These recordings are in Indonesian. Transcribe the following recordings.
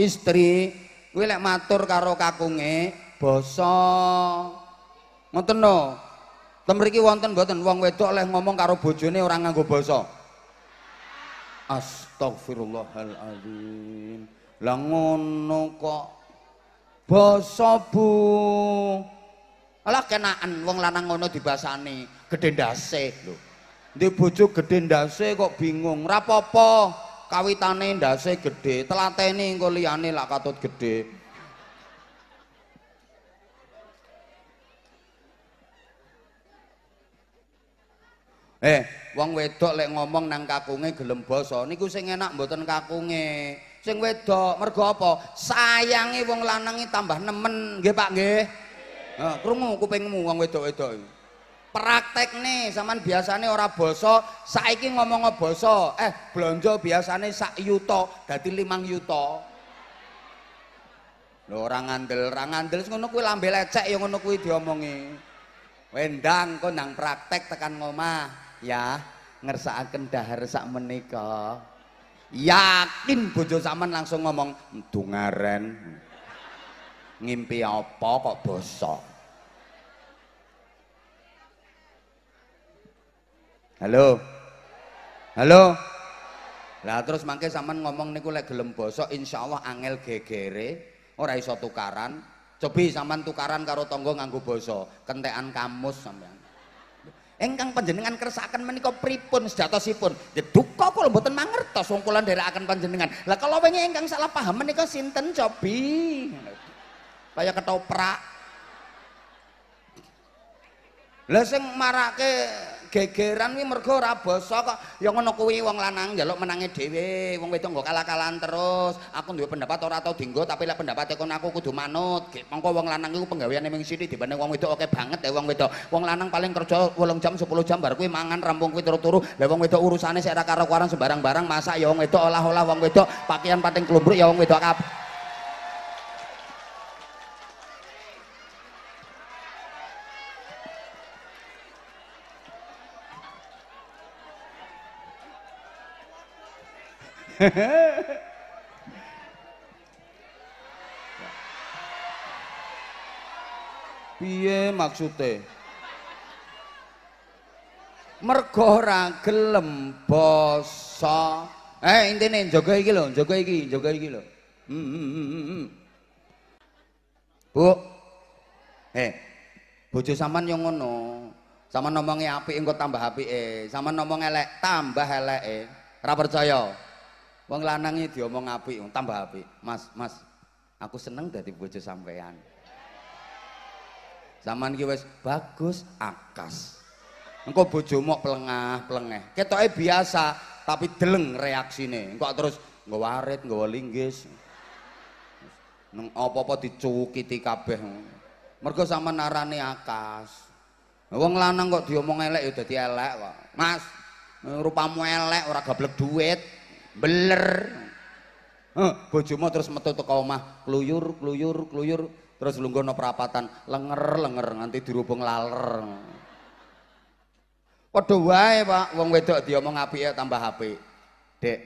istri kuwi lek matur karo kakunge basa ngoten no ten mriki wonten mboten wong wedok oleh ngomong karo bojone orang nganggo basa Astagfirullahalazim lah ngono kok basa Bu Alah kenaan wong lanang ngono dibasani gedhe ndase lho. di bojo gedhe ndase kok bingung. Rapopo. kawitane ndase gedhe telateni engko liyane lak katut gedhe Eh, wong wedok lek ngomong nang kakunge gelem basa. Niku sing enak mboten kakunge. Sing wedok mergo apa? Sayange wong lanange tambah nemen. Nggih, Pak, nggih. Ha, krungu kupingmu wong wedok-wedok praktek nih zaman biasanya orang boso saiki ngomong boso eh belanja biasanya sak yuto dadi limang yuto lho, orang ngandel orang ngandel ngono kuwi lambe lecek yang ngono kuwi diomongi wendang kok nang praktek tekan ngomah ya ngersakaken dahar sak menika yakin bojo zaman langsung ngomong dungaren ngimpi apa kok bosok Halo. Halo. Lah terus mangke sampean ngomong niku lek gelem basa insyaallah angel gegere, ora iso tukaran. Cobi sampean tukaran karo tangga nganggo basa, kentekan kamus sampean. Engkang panjenengan kersaken menika pripun sejatosipun? Ya, duka kula mboten mangertos wong kula nderekaken panjenengan. Lah kalau wingi engkang salah paham menika sinten cobi? Kaya ketoprak. Lah sing marake gegeran kuwi mergo ora basa kok ya ngono kuwi wong lanang njaluk menange dhewe wong wedok nggo kalah-kalahan terus aku duwe pendapat ora tau dienggo tapi lek pendapat kon aku kudu manut mongko wong lanang iku penggaweane ming sini dibanding wong wedok oke banget ya wong wedok wong lanang paling kerja 8 jam 10 jam bar kuwi mangan rampung kuwi turu-turu lek wong wedok urusane sik ora karo sembarang-barang masak ya wong wedok olah-olah wong wedok pakaian pating klumbruk ya wong wedok kabeh Piye maksude? Mergo ora gelem basa. Eh intine njaga iki lho, njaga iki, njaga iki lho. Hmm, hmm, hmm, hmm, Bu. Eh. Bojo sampean yo ngono. Sampean omonge apik engko tambah apike, sampean ngomong elek tambah eleke. Ora percaya. Wong dia diomong ngapi, tambah api. Mas, Mas, aku seneng dari bojo sampean. Zaman ki wes bagus akas. Engkau bojo mau pelengah, Kita Ketoke biasa, tapi deleng reaksi nih. Engkau terus nggak waret, nggak linggis. Neng apa-apa di kabeh. Mergo sama narane akas. Wong lanang kok diomong elek ya dadi elek kok. Mas, rupamu elek ora gablek duit beler huh, bojomu terus metu teko omah kluyur kluyur kluyur terus lungguh no perapatan lenger lenger nanti dirubung laler padha wae Pak wong wedok diomong ya tambah HP, Dek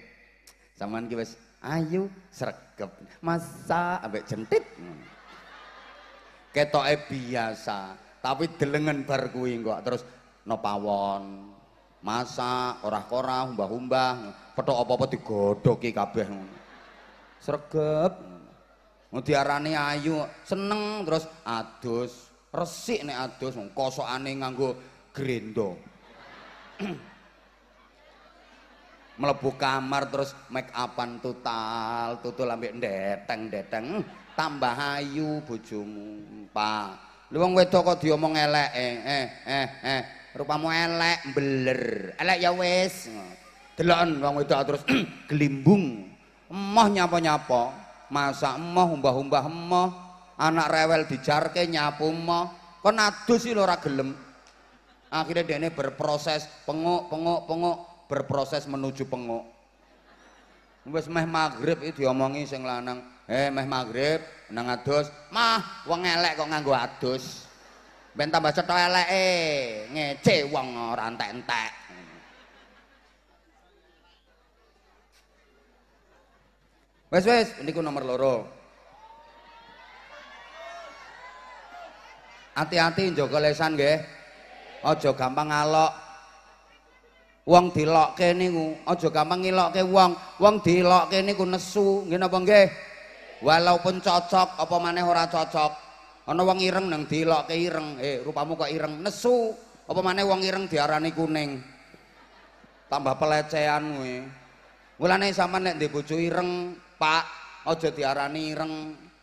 sampean ki wis ayu sregep masa ambek jentit ketoke biasa tapi delengen bar kuwi kok terus no pawon masa orah-orah, humbah-humbah petok apa-apa digodhoki kabeh ngono. Sregep. Diarani ayu, seneng terus adus, resik nek adus mung kosokane nganggo grendo. Mlebu kamar terus make upan total, tutul ambek ndeteng-ndeteng, tambah ayu bojomu, Pak. Lu wong wedok kok diomong elek eh eh eh, eh. rupamu elek, mbler. Elek ya wis. Deloken wong wedok terus gelimbung. Emoh nyapa-nyapa, masak emoh, umbah-umbah emoh, anak rewel dijarke nyapu emoh. Kon adus iki ora gelem. Akhirnya dene berproses penguk, penguk, penguk, berproses menuju penguk. Wis meh magrib itu diomongi sing lanang, "Eh, meh magrib nang adus, mah wong elek kok nganggo adus." Ben tambah cetha eleke, ngece wong ora entek-entek. Wes wes ini ku nomor loro. Hati-hati njogo lesan nggih. Aja gampang ngalok. Wong ke niku, aja gampang ngilokke wong. Wong dilokke niku nesu, nggih napa nggih? Walaupun cocok apa maneh ora cocok. Ana wong ireng nang ke ireng. Eh, rupamu kok ireng, nesu. Apa maneh wong ireng diarani kuning. Tambah pelecehan kuwi. Mulane sampean nek ndek bojo ireng, Pak, aja diarani ireng.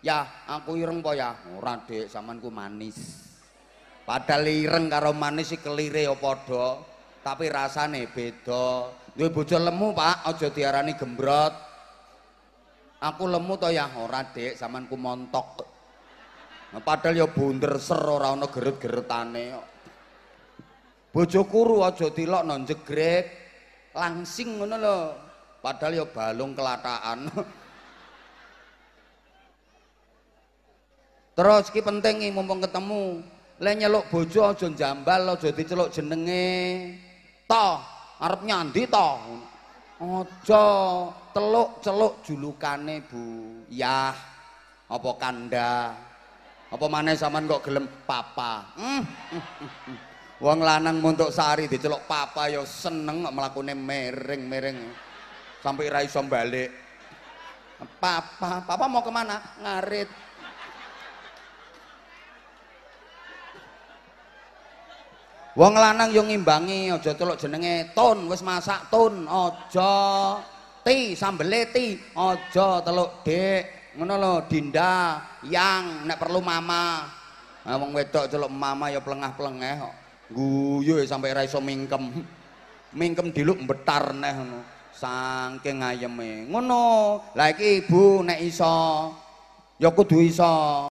Ya, aku ireng po ya. Ora, Dik, samanku manis. Padahal ireng karo manis iki kelire ya padha, tapi rasane beda. Duwe bojo lemu, Pak, aja diarani gembrot. Aku lemu to ya, ora, Dik, samanku montok. Padahal ya bunder ser ora ana geret-geretane kok. Bojo kuru aja dilokno jegrek. Langsing ngono lho. Padahal ya balung kelataan. Terus ki penting mumpung ketemu, le nyeluk bojo aja jambal aja diceluk jenenge. Toh arep nyandi toh. Aja teluk-celuk julukane Bu. Yah. Apa kanda? Apa maneh sampean kok gelem papa? Mm. Wong lanang muntuk sari diceluk papa ya seneng melakukan mering-mering sampai raiso balik. Papa, papa mau kemana? Ngarit. Wong lanang yo ngimbangi aja teluk jenenge Tun, wis masak Tun, aja Ti sambele Ti, aja teluk Dik. Ngono lo, Dinda, Yang, nek perlu Mama. Nah, wong wedok teluk Mama ya plengah-plengeh kok. Guyu sampe ra iso mingkem. Mingkem diluk mbetar neh ngono. Saking ayeme. Ngono. Lah iki Ibu nek iso ya kudu iso.